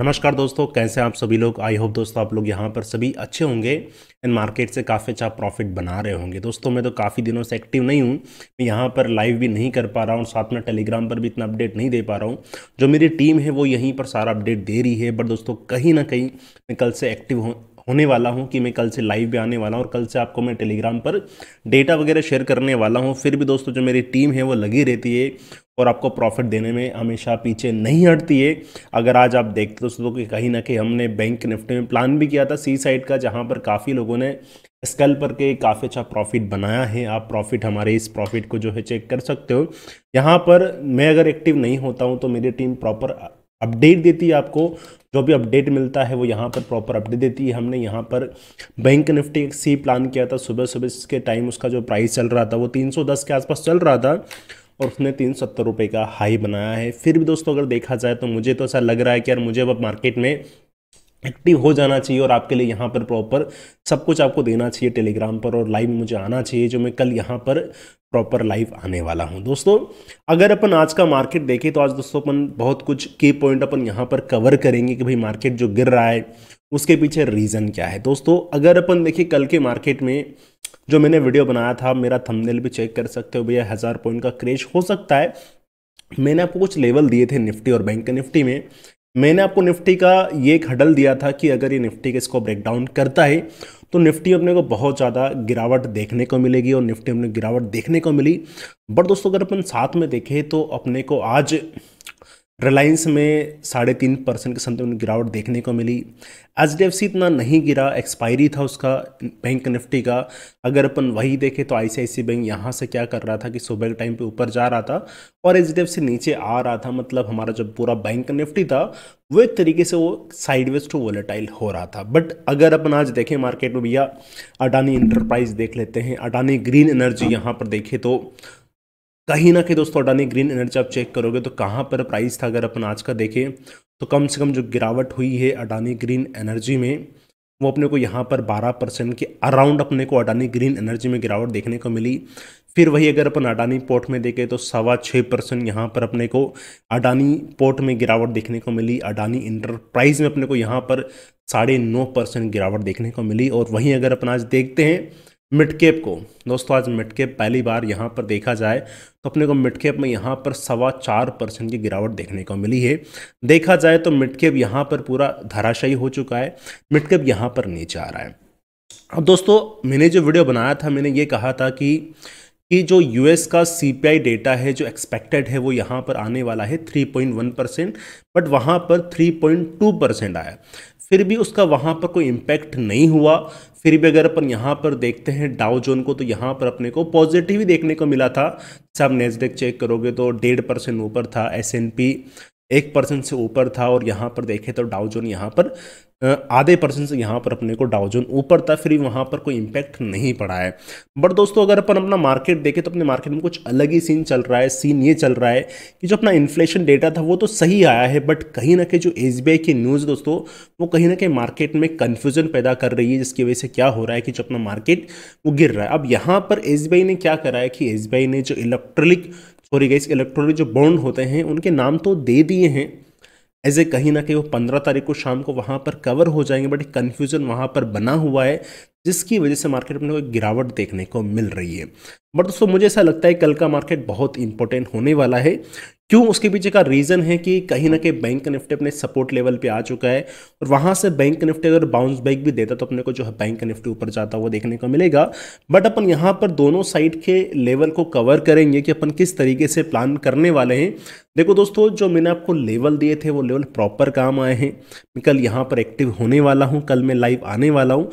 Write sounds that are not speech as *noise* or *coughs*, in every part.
नमस्कार दोस्तों कैसे आप सभी लोग आई होप दोस्तों आप लोग यहाँ पर सभी अच्छे होंगे एंड मार्केट से काफ़ी अच्छा प्रॉफिट बना रहे होंगे दोस्तों मैं तो काफ़ी दिनों से एक्टिव नहीं हूँ मैं यहाँ पर लाइव भी नहीं कर पा रहा हूँ साथ में टेलीग्राम पर भी इतना अपडेट नहीं दे पा रहा हूँ जो मेरी टीम है वो यहीं पर सारा अपडेट दे रही है बट दोस्तों कहीं ना कहीं मैं कल से एक्टिव हो होने वाला हूँ कि मैं कल से लाइव भी आने वाला हूँ और कल से आपको मैं टेलीग्राम पर डेटा वगैरह शेयर करने वाला हूँ फिर भी दोस्तों जो मेरी टीम है वो लगी रहती है और आपको प्रॉफिट देने में हमेशा पीछे नहीं हटती है अगर आज आप देखते दोस्तों कि कहीं ना कहीं हमने बैंक निफ्टी में प्लान भी किया था सी साइड का जहाँ पर काफ़ी लोगों ने स्कल पर के काफ़ी अच्छा प्रॉफिट बनाया है आप प्रॉफिट हमारे इस प्रॉफिट को जो है चेक कर सकते हो यहाँ पर मैं अगर एक्टिव नहीं होता हूँ तो मेरी टीम प्रॉपर अपडेट देती है आपको जो भी अपडेट मिलता है वो यहाँ पर प्रॉपर अपडेट देती है हमने यहाँ पर बैंक निफ्टी एक सी प्लान किया था सुबह सुबह के टाइम उसका जो प्राइस चल रहा था वो 310 के आसपास चल रहा था और उसने तीन सत्तर रुपये का हाई बनाया है फिर भी दोस्तों अगर देखा जाए तो मुझे तो ऐसा लग रहा है कि यार मुझे अब मार्केट में एक्टिव हो जाना चाहिए और आपके लिए यहाँ पर प्रॉपर सब कुछ आपको देना चाहिए टेलीग्राम पर और लाइव मुझे आना चाहिए जो मैं कल यहाँ पर प्रॉपर लाइव आने वाला हूँ दोस्तों अगर अपन आज का मार्केट देखें तो आज दोस्तों अपन बहुत कुछ की पॉइंट अपन यहाँ पर कवर करेंगे कि भाई मार्केट जो गिर रहा है उसके पीछे रीज़न क्या है दोस्तों अगर अपन देखिए कल के मार्केट में जो मैंने वीडियो बनाया था मेरा थंबनेल भी चेक कर सकते हो भैया हज़ार पॉइंट का क्रेश हो सकता है मैंने आपको कुछ लेवल दिए थे निफ्टी और बैंक के निफ्टी में मैंने आपको निफ्टी का ये एक हडल दिया था कि अगर ये निफ्टी के इसको ब्रेकडाउन करता है तो निफ्टी अपने को बहुत ज़्यादा गिरावट देखने को मिलेगी और निफ्टी अपने गिरावट देखने को मिली बट दोस्तों अगर अपन साथ में देखें तो अपने को आज रिलायंस में साढ़े तीन परसेंट के समथिंग गिरावट देखने को मिली एच डी एफ सी इतना नहीं गिरा एक्सपायरी था उसका बैंक निफ्टी का अगर अपन वही देखें तो आई सी बैंक यहाँ से क्या कर रहा था कि सुबह के टाइम पे ऊपर जा रहा था और एच डी एफ सी नीचे आ रहा था मतलब हमारा जो पूरा बैंक निफ्टी था वो एक तरीके से वो साइडवेज टू वोलेटाइल हो रहा था बट अगर अपन आज देखें मार्केट में भैया अडानी इंटरप्राइज देख लेते हैं अडानी ग्रीन एनर्जी यहाँ पर देखें तो कहीं ना कहीं दोस्तों अडानी ग्रीन एनर्जी आप चेक करोगे तो कहाँ पर प्राइस था अगर अपन आज का देखें तो कम से कम जो गिरावट हुई है अडानी ग्रीन एनर्जी में वो अपने को यहाँ पर 12 परसेंट के अराउंड अपने को अडानी ग्रीन एनर्जी में गिरावट देखने को मिली फिर वही अगर अपन अडानी पोर्ट में देखें तो सवा छः परसेंट यहाँ पर अपने को अडानी पोर्ट में गिरावट देखने को मिली अडानी इंटरप्राइज में अपने को यहाँ पर साढ़े नौ परसेंट गिरावट देखने को मिली और वहीं अगर अपन आज देखते हैं मिडकेप को दोस्तों आज मिडकेप पहली बार यहाँ पर देखा जाए तो अपने को मिडकेप में यहाँ पर सवा चार परसेंट की गिरावट देखने को मिली है देखा जाए तो मिडकेप यहाँ पर पूरा धराशायी हो चुका है मिडकेप यहाँ पर नीचे आ रहा है अब दोस्तों मैंने जो वीडियो बनाया था मैंने ये कहा था कि कि जो यूएस का सीपीआई डेटा है जो एक्सपेक्टेड है वो यहाँ पर आने वाला है 3.1 परसेंट बट वहाँ पर 3.2 परसेंट आया फिर भी उसका वहाँ पर कोई इम्पैक्ट नहीं हुआ फिर भी अगर अपन यहाँ पर देखते हैं डाउ जोन को तो यहाँ पर अपने को पॉजिटिव ही देखने को मिला था जैसे आप नेस्डेक चेक करोगे तो डेढ़ परसेंट ऊपर था एस एन पी एक परसेंट से ऊपर था और यहाँ पर देखें तो डाउजोन यहाँ पर आधे परसेंट से यहाँ पर अपने को डाउजोन ऊपर था फिर वहाँ पर कोई इम्पैक्ट नहीं पड़ा है बट दोस्तों अगर अपन अपना मार्केट देखें तो अपने मार्केट में कुछ अलग ही सीन चल रहा है सीन ये चल रहा है कि जो अपना इन्फ्लेशन डेटा था वो तो सही आया है बट कहीं ना कहीं जो एस की न्यूज़ दोस्तों वो कहीं ना कहीं मार्केट में कन्फ्यूजन पैदा कर रही है जिसकी वजह से क्या हो रहा है कि जो अपना मार्केट वो गिर रहा है अब यहाँ पर एस ने क्या करा है कि एस ने जो इलेक्ट्रॉनिक सॉरी गई इलेक्ट्रॉनिक जो बॉन्ड होते हैं उनके नाम तो दे दिए हैं एज ए कहीं ना कहीं वो पंद्रह तारीख को शाम को वहाँ पर कवर हो जाएंगे बट कन्फ्यूज़न वहाँ पर बना हुआ है जिसकी वजह से मार्केट में एक गिरावट देखने को मिल रही है बट दोस्तों मुझे ऐसा लगता है कल का मार्केट बहुत इंपॉर्टेंट होने वाला है क्यों उसके पीछे का रीज़न है कि कहीं ना कहीं बैंक निफ्टी अपने सपोर्ट लेवल पे आ चुका है और वहाँ से बैंक निफ्टी अगर बाउंस बैक भी देता तो अपने को जो है बैंक निफ्टी ऊपर जाता हुआ देखने को मिलेगा बट अपन यहाँ पर दोनों साइड के लेवल को कवर करेंगे कि अपन किस तरीके से प्लान करने वाले हैं देखो दोस्तों जो मैंने आपको लेवल दिए थे वो लेवल प्रॉपर काम आए हैं मैं कल यहाँ पर एक्टिव होने वाला हूँ कल मैं लाइव आने वाला हूँ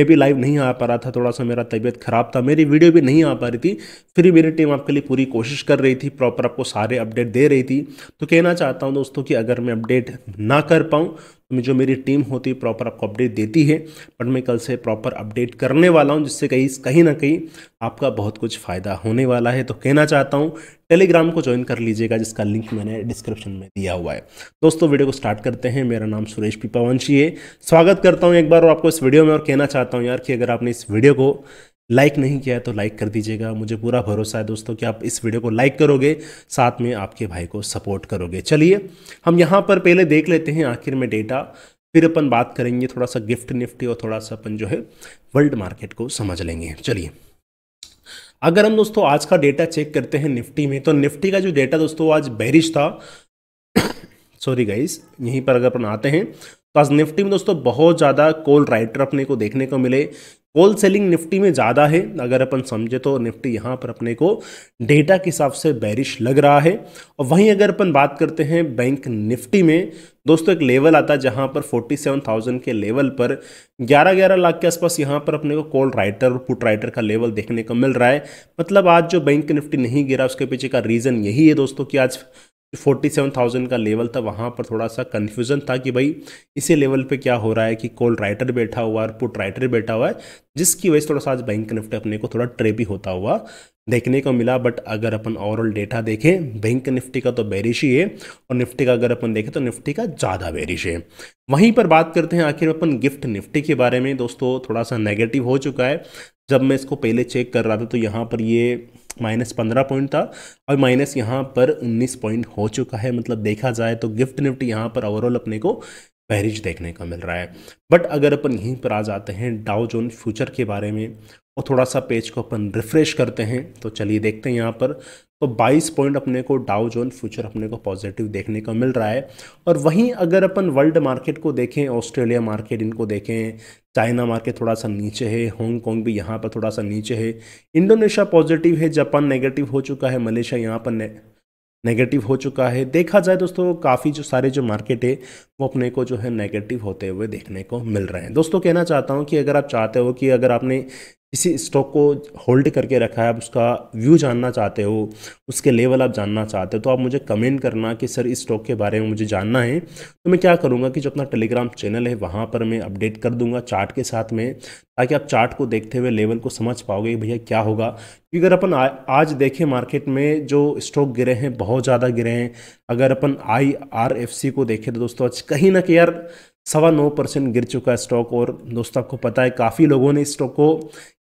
मैं भी लाइव नहीं आ पा रहा था थोड़ा सा मेरा तबीयत ख़राब था मेरी वीडियो भी नहीं आ पा रही थी फिर मेरी टीम आपके लिए पूरी कोशिश कर रही थी प्रॉपर आपको सारे अपडेट दे रही थी तो कहना चाहता हूँ दोस्तों कि अगर मैं अपडेट ना कर पाऊँ तो जो मेरी टीम होती है प्रॉपर आपको अपडेट देती है बट मैं कल से प्रॉपर अपडेट करने वाला हूँ जिससे कहीं कहीं ना कहीं आपका बहुत कुछ फ़ायदा होने वाला है तो कहना चाहता हूँ टेलीग्राम को ज्वाइन कर लीजिएगा जिसका लिंक मैंने डिस्क्रिप्शन में दिया हुआ है दोस्तों वीडियो को स्टार्ट करते हैं मेरा नाम सुरेश पीपावंशी है स्वागत करता हूँ एक बार और आपको इस वीडियो में और कहना चाहता हूँ यार कि अगर आपने इस वीडियो को लाइक नहीं किया है तो लाइक कर दीजिएगा मुझे पूरा भरोसा है दोस्तों कि आप इस वीडियो को लाइक करोगे साथ में आपके भाई को सपोर्ट करोगे चलिए हम यहाँ पर पहले देख लेते हैं आखिर में डेटा फिर अपन बात करेंगे थोड़ा सा गिफ्ट निफ्टी और थोड़ा सा अपन जो है वर्ल्ड मार्केट को समझ लेंगे चलिए अगर हम दोस्तों आज का डेटा चेक करते हैं निफ्टी में तो निफ्टी का जो डेटा दोस्तों आज बैरिश था सॉरी *coughs* गाइस यहीं पर अगर अपन आते हैं तो आज निफ्टी में दोस्तों बहुत ज़्यादा कोल राइटर अपने को देखने को मिले होल सेलिंग निफ्टी में ज़्यादा है अगर अपन समझे तो निफ्टी यहाँ पर अपने को डेटा के हिसाब से बैरिश लग रहा है और वहीं अगर अपन बात करते हैं बैंक निफ्टी में दोस्तों एक लेवल आता है जहाँ पर 47,000 के लेवल पर 11-11 लाख के आसपास यहाँ पर अपने को कॉल राइटर और पुट राइटर का लेवल देखने को मिल रहा है मतलब आज जो बैंक निफ्टी नहीं गिरा उसके पीछे का रीज़न यही है दोस्तों कि आज फोर्टी सेवन थाउजेंड का लेवल था वहाँ पर थोड़ा सा कन्फ्यूजन था कि भाई इसी लेवल पे क्या हो रहा है कि कॉल राइटर बैठा हुआ है पुट राइटर बैठा हुआ है जिसकी वजह से थोड़ा सा आज बैंक निफ्टी अपने को थोड़ा ट्रेपी होता हुआ देखने को मिला बट अगर अपन ओवरऑल डेटा देखें बैंक निफ्टी का तो बैरिश ही है और निफ्टी का अगर अपन देखें तो निफ्टी का ज़्यादा बैरिश है वहीं पर बात करते हैं आखिर अपन गिफ्ट निफ्टी के बारे में दोस्तों थोड़ा सा नेगेटिव हो चुका है जब मैं इसको पहले चेक कर रहा था तो यहाँ पर ये माइनस पंद्रह पॉइंट था और माइनस यहाँ पर उन्नीस पॉइंट हो चुका है मतलब देखा जाए तो गिफ्ट निफ्टी यहाँ पर ओवरऑल अपने को बहरिज देखने का मिल रहा है बट अगर अपन यहीं पर आ जाते हैं डाउ जोन फ्यूचर के बारे में और थोड़ा सा पेज को अपन रिफ्रेश करते हैं तो चलिए देखते हैं यहाँ पर तो 22 पॉइंट अपने को डाउ जोन फ्यूचर अपने को पॉजिटिव देखने को मिल रहा है और वहीं अगर अपन वर्ल्ड मार्केट को देखें ऑस्ट्रेलिया मार्केट इनको देखें चाइना मार्केट थोड़ा सा नीचे है हांगकॉन्ग भी यहाँ पर थोड़ा सा नीचे है इंडोनेशिया पॉजिटिव है जापान नेगेटिव हो चुका है मलेशिया यहाँ पर नेगेटिव हो चुका है देखा जाए दोस्तों काफ़ी जो सारे जो मार्केट है वो अपने को जो है नेगेटिव होते हुए देखने को मिल रहे हैं दोस्तों कहना चाहता हूँ कि अगर आप चाहते हो कि अगर आपने किसी स्टॉक को होल्ड करके रखा है आप उसका व्यू जानना चाहते हो उसके लेवल आप जानना चाहते हो तो आप मुझे कमेंट करना कि सर इस स्टॉक के बारे में मुझे जानना है तो मैं क्या करूँगा कि जो अपना टेलीग्राम चैनल है वहाँ पर मैं अपडेट कर दूंगा चार्ट के साथ में ताकि आप चार्ट को देखते हुए लेवल को समझ पाओगे भैया क्या होगा क्योंकि अगर अपन आज देखें मार्केट में जो स्टॉक गिरे हैं बहुत ज़्यादा गिरे हैं अगर अपन आई आर एफ सी को देखें तो दोस्तों आज कहीं ना कहीं यार सवा नौ परसेंट गिर चुका है स्टॉक और दोस्तों आपको पता है काफ़ी लोगों ने इस स्टॉक को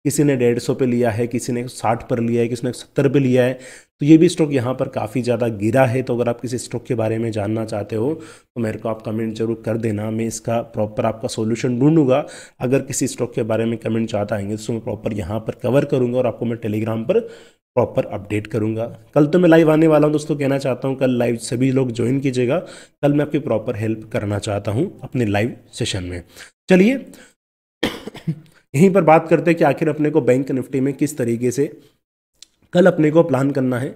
किसी ने डेढ़ सौ पर लिया है किसी ने साठ पर लिया है किसी ने सत्तर पर लिया है तो ये भी स्टॉक यहाँ पर काफ़ी ज़्यादा गिरा है तो अगर आप किसी स्टॉक के बारे में जानना चाहते हो तो मेरे को आप कमेंट जरूर कर देना मैं इसका प्रॉपर आपका सोल्यूशन ढूंढूंगा अगर किसी स्टॉक के बारे में कमेंट चाहता आएंगे तो मैं प्रॉपर यहाँ पर कवर करूँगा और आपको मैं टेलीग्राम पर प्रॉपर अपडेट करूँगा कल तो मैं लाइव आने वाला हूँ दोस्तों कहना चाहता हूँ कल लाइव सभी लोग ज्वाइन कीजिएगा कल मैं आपकी प्रॉपर हेल्प करना चाहता हूँ अपने लाइव सेशन में चलिए *coughs* यहीं पर बात करते हैं कि आखिर अपने को बैंक निफ्टी में किस तरीके से कल अपने को प्लान करना है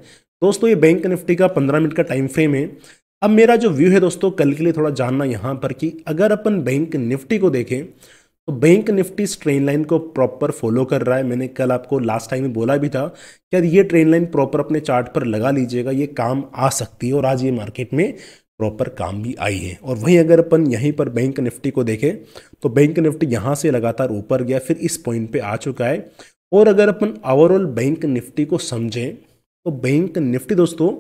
दोस्तों ये बैंक निफ्टी का पंद्रह मिनट का टाइम फ्रेम है अब मेरा जो व्यू है दोस्तों कल के लिए थोड़ा जानना यहाँ पर कि अगर अपन बैंक निफ्टी को देखें तो बैंक निफ्टी इस ट्रेन लाइन को प्रॉपर फॉलो कर रहा है मैंने कल आपको लास्ट टाइम में बोला भी था कि यार ये ट्रेन लाइन प्रॉपर अपने चार्ट पर लगा लीजिएगा ये काम आ सकती है और आज ये मार्केट में प्रॉपर काम भी आई है और वहीं अगर अपन यहीं पर बैंक निफ्टी को देखें तो बैंक निफ्टी यहाँ से लगातार ऊपर गया फिर इस पॉइंट पर आ चुका है और अगर अपन ओवरऑल बैंक निफ्टी को समझें तो बैंक निफ्टी दोस्तों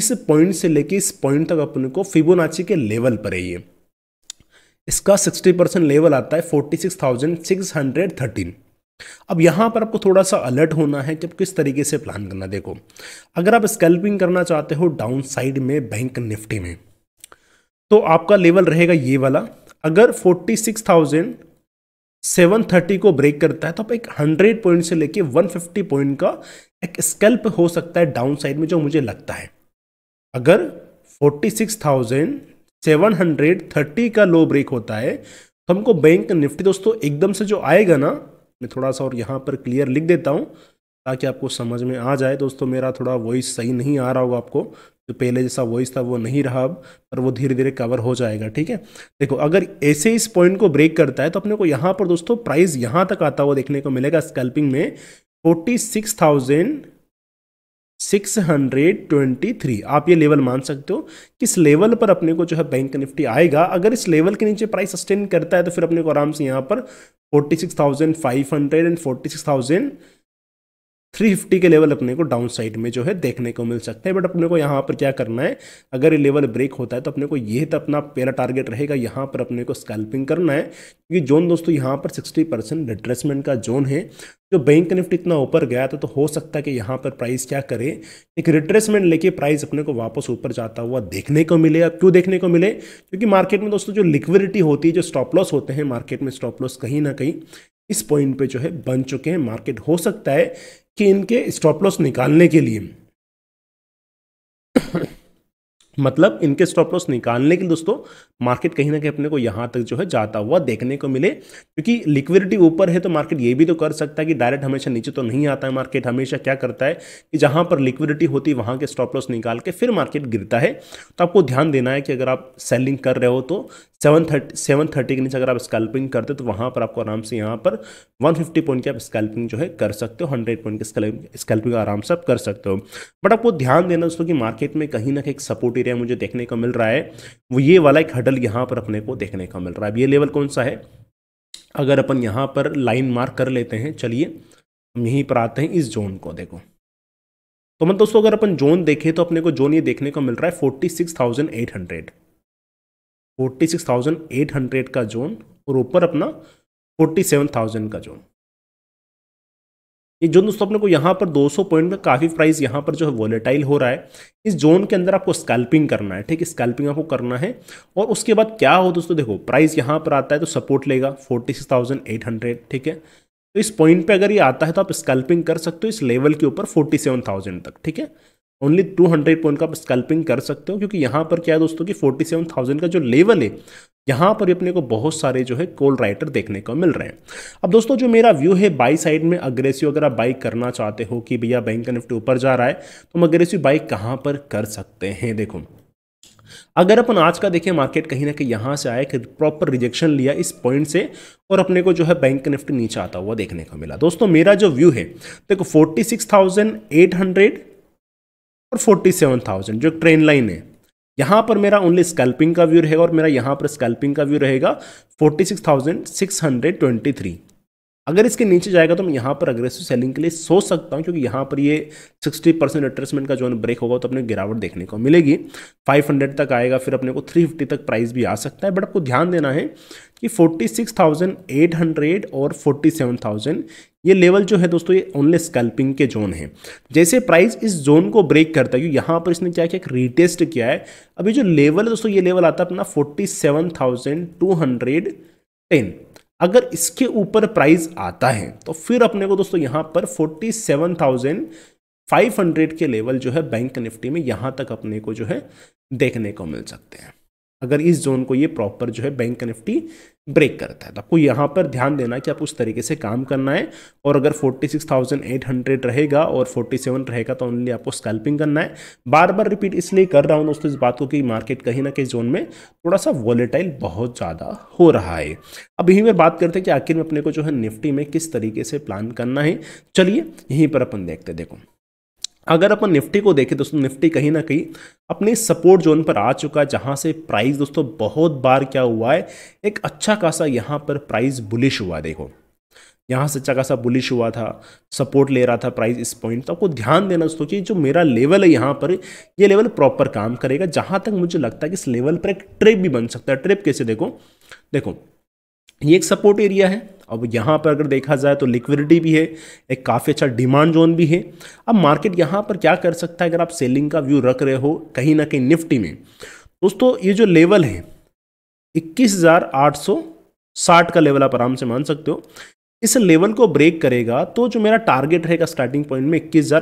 इस पॉइंट से लेके इस पॉइंट तक अपन को फिबोनाची के लेवल पर है ये इसका 60 परसेंट लेवल आता है 46,613 अब यहाँ पर आपको थोड़ा सा अलर्ट होना है कि किस तरीके से प्लान करना देखो अगर आप स्कैल्पिंग करना चाहते हो डाउन साइड में बैंक निफ्टी में तो आपका लेवल रहेगा ये वाला अगर थाउजेंड 730 को ब्रेक करता है तो आप एक 100 पॉइंट से लेके 150 पॉइंट का एक स्कैल्प हो सकता है डाउन साइड में जो मुझे लगता है अगर 46,730 का लो ब्रेक होता है तो हमको बैंक निफ्टी दोस्तों एकदम से जो आएगा ना मैं थोड़ा सा और यहाँ पर क्लियर लिख देता हूँ ताकि आपको समझ में आ जाए दोस्तों मेरा थोड़ा वॉइस सही नहीं आ रहा होगा आपको जो पहले जैसा वॉइस था वो नहीं रहा अब पर वो धीरे धीरे कवर हो जाएगा ठीक है देखो अगर ऐसे इस पॉइंट को ब्रेक करता है तो अपने को यहाँ पर दोस्तों प्राइस यहाँ तक आता हुआ देखने को मिलेगा स्कैल्पिंग में फोर्टी सिक्स थाउजेंड थ्री आप ये लेवल मान सकते हो किस लेवल पर अपने को जो है बैंक निफ्टी आएगा अगर इस लेवल के नीचे प्राइस सस्टेन करता है तो फिर अपने को आराम से यहाँ पर six thousand five hundred and forty six thousand 350 के लेवल अपने को डाउन साइड में जो है देखने को मिल सकता है बट अपने को यहाँ पर क्या करना है अगर ये लेवल ब्रेक होता है तो अपने को ये तो अपना पहला टारगेट रहेगा यहाँ पर अपने को स्कैल्पिंग करना है क्योंकि जोन दोस्तों यहाँ पर 60 परसेंट रिट्रेसमेंट का जोन है जो बैंक निफ्टी इतना ऊपर गया था तो, तो हो सकता है कि यहाँ पर प्राइस क्या करे एक रिट्रेसमेंट लेके प्राइस अपने को वापस ऊपर जाता हुआ देखने को मिले अब क्यों देखने को मिले क्योंकि मार्केट में दोस्तों जो लिक्विडिटी होती है जो स्टॉप लॉस होते हैं मार्केट में स्टॉप लॉस कहीं ना कहीं इस पॉइंट पे जो है बन चुके हैं मार्केट हो सकता है कि इनके स्टॉप लॉस निकालने के लिए मतलब इनके स्टॉप लॉस निकालने के लिए दोस्तों मार्केट कहीं ना कहीं अपने को यहाँ तक जो है जाता हुआ देखने को मिले क्योंकि लिक्विडिटी ऊपर है तो मार्केट ये भी तो कर सकता है कि डायरेक्ट हमेशा नीचे तो नहीं आता है मार्केट हमेशा क्या करता है कि जहाँ पर लिक्विडिटी होती है वहाँ के स्टॉप लॉस निकाल के फिर मार्केट गिरता है तो आपको ध्यान देना है कि अगर आप सेलिंग कर रहे हो तो सेवन थर्टी सेवन थर्टी के नीचे अगर आप स्कैल्पिंग करते हो तो वहाँ पर आपको आराम से यहाँ पर वन फिफ्टी पॉइंट की आप स्कैल्पिंग जो है कर सकते हो हंड्रेड पॉइंट की स्कैल्पिंग आराम से आप कर सकते हो बट आपको ध्यान देना दोस्तों कि मार्केट में कहीं ना कहीं एक सपोर्टिव क्राइटेरिया मुझे देखने को मिल रहा है वो ये वाला एक हडल यहाँ पर अपने को देखने को मिल रहा है अब ये लेवल कौन सा है अगर अपन यहाँ पर लाइन मार्क कर लेते हैं चलिए हम यहीं पर आते हैं इस जोन को देखो तो मतलब दोस्तों अगर अपन जोन देखें तो अपने को जोन ये देखने को मिल रहा है forty six thousand eight hundred forty six thousand eight hundred का जोन और ऊपर अपना फोर्टी सेवन थाउजेंड का जोन ये जोन दोस्तों अपने को यहाँ पर 200 पॉइंट में काफ़ी प्राइस यहाँ पर जो है वॉलेटाइल हो रहा है इस जोन के अंदर आपको स्कैल्पिंग करना है ठीक है स्कैल्पिंग आपको करना है और उसके बाद क्या हो दोस्तों देखो प्राइस यहाँ पर आता है तो सपोर्ट लेगा 46,800 ठीक है तो इस पॉइंट पे अगर ये आता है तो आप स्कैल्पिंग कर सकते हो इस लेवल के ऊपर फोर्टी तक ठीक है ओनली टू पॉइंट का आप स्कैल्पिंग कर सकते हो क्योंकि यहाँ पर क्या है दोस्तों की फोर्टी का जो लेवल है यहाँ पर अपने को बहुत सारे जो है कोल राइटर देखने को मिल रहे हैं अब दोस्तों जो मेरा व्यू है बाई साइड में अग्रेसिव अगर आप बाई करना चाहते हो कि भैया बैंक निफ्टी ऊपर जा रहा है तो हम अग्रेसिव बाई कहाँ पर कर सकते हैं देखो अगर अपन आज का देखें मार्केट कहीं ना कहीं यहां से आया कि प्रॉपर रिजेक्शन लिया इस पॉइंट से और अपने को जो है बैंक निफ्टी नीचे आता हुआ देखने को मिला दोस्तों मेरा जो व्यू है देखो forty six thousand eight hundred और फोर्टी सेवन थाउजेंड जो ट्रेन लाइन है यहाँ पर मेरा ओनली स्कैल्पिंग का व्यू रहेगा और मेरा यहाँ पर स्कैल्पिंग का व्यू रहेगा 46,623 अगर इसके नीचे जाएगा तो मैं यहाँ पर अग्रेसिव सेलिंग के लिए सोच सकता हूँ क्योंकि यहाँ पर ये 60 परसेंट रिट्रेसमेंट का जो ब्रेक होगा तो अपने गिरावट देखने को मिलेगी 500 तक आएगा फिर अपने को 350 तक प्राइस भी आ सकता है बट आपको ध्यान देना है कि 46,800 और थाउजेंड ये लेवल जो है दोस्तों ये ओनली स्कैल्पिंग के जोन है जैसे प्राइस इस जोन को ब्रेक करता है क्योंकि तो यहाँ पर इसने क्या किया एक रिटेस्ट किया है अभी जो लेवल है दोस्तों ये लेवल आता है अपना forty seven thousand two hundred ten अगर इसके ऊपर प्राइस आता है तो फिर अपने को दोस्तों यहाँ पर फोर्टी सेवन थाउजेंड हंड्रेड के लेवल जो है बैंक निफ्टी में यहाँ तक अपने को जो है देखने को मिल सकते हैं अगर इस जोन को ये प्रॉपर जो है बैंक निफ्टी ब्रेक करता है तो आपको यहाँ पर ध्यान देना कि आप उस तरीके से काम करना है और अगर 46,800 रहेगा और 47 रहेगा तो ओनली आपको स्कैल्पिंग करना है बार बार रिपीट इसलिए कर रहा हूँ दोस्तों इस बात को कि मार्केट कहीं ना कहीं जोन में थोड़ा सा वॉलेटाइल बहुत ज़्यादा हो रहा है अब यहीं पर बात करते हैं कि आखिर में अपने को जो है निफ्टी में किस तरीके से प्लान करना है चलिए यहीं पर अपन देखते देखो अगर अपन निफ्टी को देखें दोस्तों निफ्टी कहीं ना कहीं अपने सपोर्ट जोन पर आ चुका है जहाँ से प्राइस दोस्तों बहुत बार क्या हुआ है एक अच्छा खासा यहाँ पर प्राइस बुलिश हुआ देखो यहाँ से अच्छा खासा बुलिश हुआ था सपोर्ट ले रहा था प्राइस इस पॉइंट तो आपको ध्यान देना दोस्तों कि जो मेरा लेवल है यहाँ पर ये लेवल प्रॉपर काम करेगा जहाँ तक मुझे लगता है कि इस लेवल पर एक ट्रिप भी बन सकता है ट्रिप कैसे देखो देखो ये एक सपोर्ट एरिया है अब यहाँ पर अगर देखा जाए तो लिक्विडिटी भी है एक काफ़ी अच्छा डिमांड जोन भी है अब मार्केट यहाँ पर क्या कर सकता है अगर आप सेलिंग का व्यू रख रहे हो कहीं ना कहीं निफ्टी में दोस्तों ये जो लेवल है इक्कीस का लेवल आप आराम से मान सकते हो इस लेवल को ब्रेक करेगा तो जो मेरा टारगेट रहेगा स्टार्टिंग पॉइंट में इक्कीस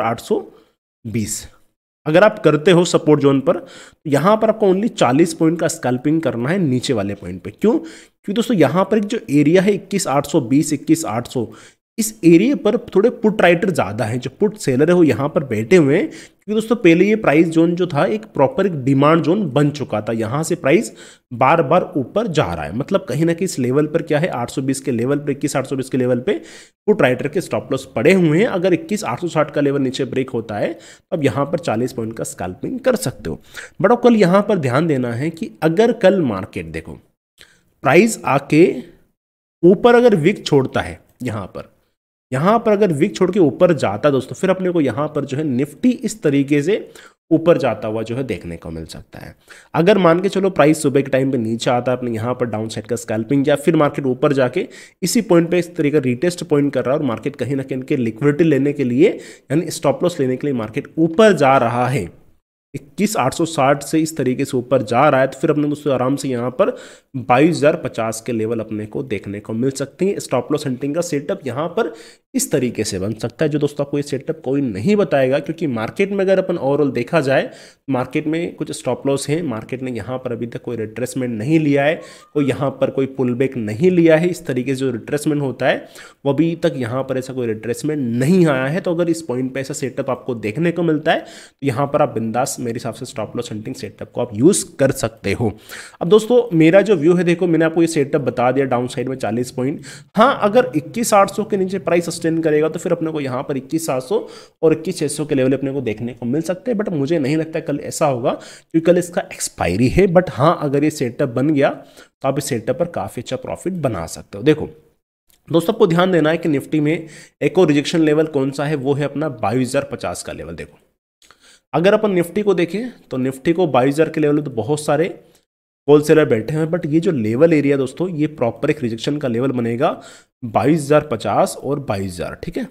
अगर आप करते हो सपोर्ट जोन पर तो यहाँ पर आपको ओनली 40 पॉइंट का स्कैल्पिंग करना है नीचे वाले पॉइंट पे क्यों क्योंकि दोस्तों यहाँ पर एक जो एरिया है इक्कीस आठ सौ बीस इक्कीस आठ सौ इस एरिया पर थोड़े पुट राइटर ज़्यादा हैं जो पुट सेलर है वो यहाँ पर बैठे हुए हैं क्योंकि दोस्तों पहले ये प्राइस जोन जो था एक प्रॉपर एक डिमांड जोन बन चुका था यहाँ से प्राइस बार बार ऊपर जा रहा है मतलब कहीं ना कहीं इस लेवल पर क्या है 820 के लेवल पर इक्कीस आठ के लेवल पे पुट राइटर के स्टॉप लॉस पड़े हुए हैं अगर इक्कीस 860 का लेवल नीचे ब्रेक होता है तो अब यहाँ पर चालीस पॉइंट का स्कैल्पिंग कर सकते हो बट अब कल यहाँ पर ध्यान देना है कि अगर कल मार्केट देखो प्राइस आके ऊपर अगर विक छोड़ता है यहाँ पर यहां पर अगर विक छोड़ के ऊपर जाता दोस्तों फिर अपने को यहां पर जो है निफ्टी इस तरीके से ऊपर जाता हुआ जो है देखने को मिल सकता है अगर मान के चलो प्राइस सुबह के टाइम पे नीचे आता है अपने यहाँ पर डाउन साइड का स्कैल्पिंग या फिर मार्केट ऊपर जाके इसी पॉइंट पे इस तरीके का रिटेस्ट पॉइंट कर रहा है और मार्केट कहीं ना कहीं के लिक्विडिटी लेने के लिए यानी स्टॉप लॉस लेने के लिए मार्केट ऊपर जा रहा है इक्कीस आठ से इस तरीके से ऊपर जा रहा है तो फिर अपने दोस्तों आराम से यहाँ पर बाईस के लेवल अपने को देखने को मिल सकती है स्टॉप लॉस हंटिंग का सेटअप यहाँ पर इस तरीके से बन सकता है जो दोस्तों आपको ये सेटअप कोई नहीं बताएगा क्योंकि मार्केट में अगर अपन ओवरऑल देखा जाए मार्केट में कुछ स्टॉप लॉस हैं मार्केट ने यहाँ पर अभी तक कोई रिट्रेसमेंट नहीं लिया है कोई यहाँ पर कोई पुल बैक नहीं लिया है इस तरीके से जो रिट्रेसमेंट होता है वो अभी तक यहाँ पर ऐसा कोई रिट्रेसमेंट नहीं आया है तो अगर इस पॉइंट पर ऐसा सेटअप आपको देखने को मिलता है तो यहाँ पर आप बिंदास मेरे हिसाब से स्टॉप लॉस हंटिंग सेटअप को आप यूज़ कर सकते हो अब दोस्तों मेरा जो व्यू है देखो मैंने आपको ये सेटअप बता दिया डाउन साइड में चालीस पॉइंट हाँ अगर इक्कीस आठ के नीचे प्राइस सस्टेन करेगा तो फिर अपने को यहाँ पर इक्कीस सात सौ और इक्कीस छः सौ के लेवल अपने को देखने को मिल सकते हैं बट मुझे नहीं लगता कल ऐसा होगा क्योंकि कल इसका एक्सपायरी है बट हाँ अगर ये सेटअप बन गया तो आप इस सेटअप पर काफ़ी अच्छा प्रॉफिट बना सकते हो देखो दोस्तों आपको ध्यान देना है कि निफ्टी में एक और रिजेक्शन लेवल कौन सा है वो है अपना बाईस का लेवल देखो अगर अपन निफ्टी को देखें तो निफ्टी को बाईस के लेवल तो बहुत सारे होलसेलर बैठे हैं बट ये जो लेवल एरिया दोस्तों ये प्रॉपर एक रिजेक्शन का लेवल बनेगा 22,050 और 22,000 ठीक है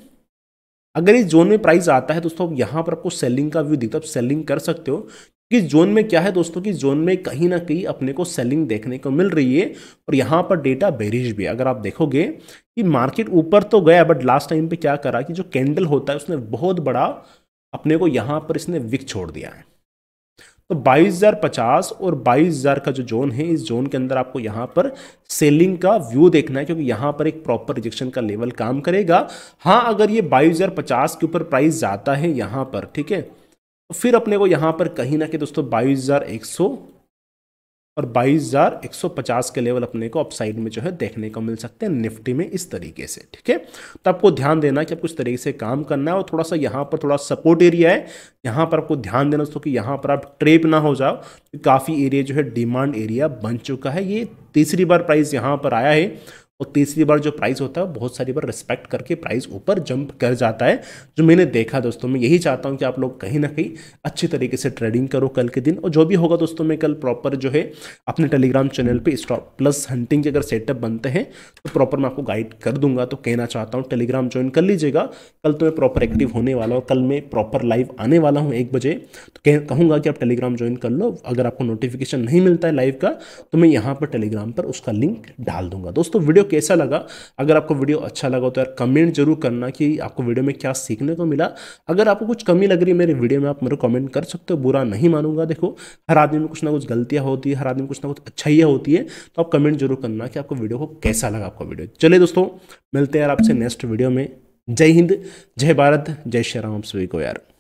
अगर इस जोन में प्राइस आता है दोस्तों यहाँ पर आपको सेलिंग का व्यू दिखता है आप सेलिंग कर सकते हो कि जोन में क्या है दोस्तों कि जोन में कहीं ना कहीं अपने को सेलिंग देखने को मिल रही है और यहाँ पर डेटा बेरिज भी है अगर आप देखोगे कि मार्केट ऊपर तो गया बट लास्ट टाइम पे क्या करा कि जो कैंडल होता है उसने बहुत बड़ा अपने को यहाँ पर इसने विक छोड़ दिया है तो 22,050 और 22,000 का जो जोन है इस जोन के अंदर आपको यहां पर सेलिंग का व्यू देखना है क्योंकि यहां पर एक प्रॉपर रिजेक्शन का लेवल काम करेगा हाँ अगर ये 22,050 के ऊपर प्राइस जाता है यहां पर ठीक है तो फिर अपने को यहां पर कहीं ना कहीं दोस्तों बाईस हज़ार एक सौ और 22,150 के लेवल अपने को अपसाइड में जो है देखने को मिल सकते हैं निफ्टी में इस तरीके से ठीक है तो आपको ध्यान देना कि आपको इस तरीके से काम करना है और थोड़ा सा यहाँ पर थोड़ा सपोर्ट एरिया है यहाँ पर आपको ध्यान देना दोस्तों कि यहाँ पर आप ट्रेप ना हो जाओ तो काफ़ी एरिया जो है डिमांड एरिया बन चुका है ये तीसरी बार प्राइस यहाँ पर आया है और तीसरी बार जो प्राइस होता है बहुत सारी बार रिस्पेक्ट करके प्राइस ऊपर जंप कर जाता है जो मैंने देखा दोस्तों मैं यही चाहता हूँ कि आप लोग कहीं ना कहीं अच्छी तरीके से ट्रेडिंग करो कल के दिन और जो भी होगा दोस्तों मैं कल प्रॉपर जो है अपने टेलीग्राम चैनल पर स्टॉप प्लस हंटिंग के अगर सेटअप बनते हैं तो प्रॉपर मैं आपको गाइड कर दूंगा तो कहना चाहता हूँ टेलीग्राम ज्वाइन कर लीजिएगा कल तो मैं प्रॉपर एक्टिव होने वाला हूँ कल मैं प्रॉपर लाइव आने वाला हूँ एक बजे तो कहूँगा कि आप टेलीग्राम ज्वाइन कर लो अगर आपको नोटिफिकेशन नहीं मिलता है लाइव का तो मैं यहाँ पर टेलीग्राम पर उसका लिंक डाल दूंगा दोस्तों वीडियो कैसा लगा अगर आपको वीडियो अच्छा लगा तो यार कमेंट जरूर करना कि आपको वीडियो में क्या सीखने को मिला अगर आपको कुछ कमी लग रही मेरे वीडियो में आप मेरे कमेंट कर सकते हो बुरा नहीं मानूंगा देखो हर आदमी में कुछ ना कुछ गलतियाँ होती है हर आदमी में कुछ ना कुछ अच्छाइयाँ होती है तो आप कमेंट जरूर करना कि आपको वीडियो को कैसा लगा आपका वीडियो चले दोस्तों मिलते हैं यार आपसे नेक्स्ट वीडियो में जय हिंद जय भारत जय श्री राम सभी को यार